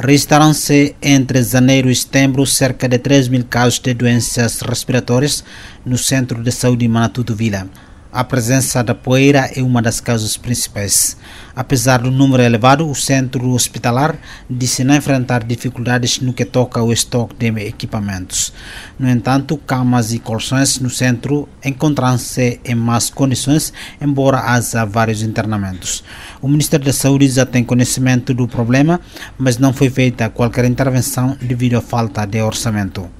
Registraram-se entre janeiro e setembro cerca de 3 mil casos de doenças respiratórias no Centro de Saúde Manatudo Vila. A presença da poeira é uma das causas principais. Apesar do número elevado, o centro hospitalar disse não enfrentar dificuldades no que toca ao estoque de equipamentos. No entanto, camas e colchões no centro encontram-se em más condições, embora haja vários internamentos. O Ministério da Saúde já tem conhecimento do problema, mas não foi feita qualquer intervenção devido à falta de orçamento.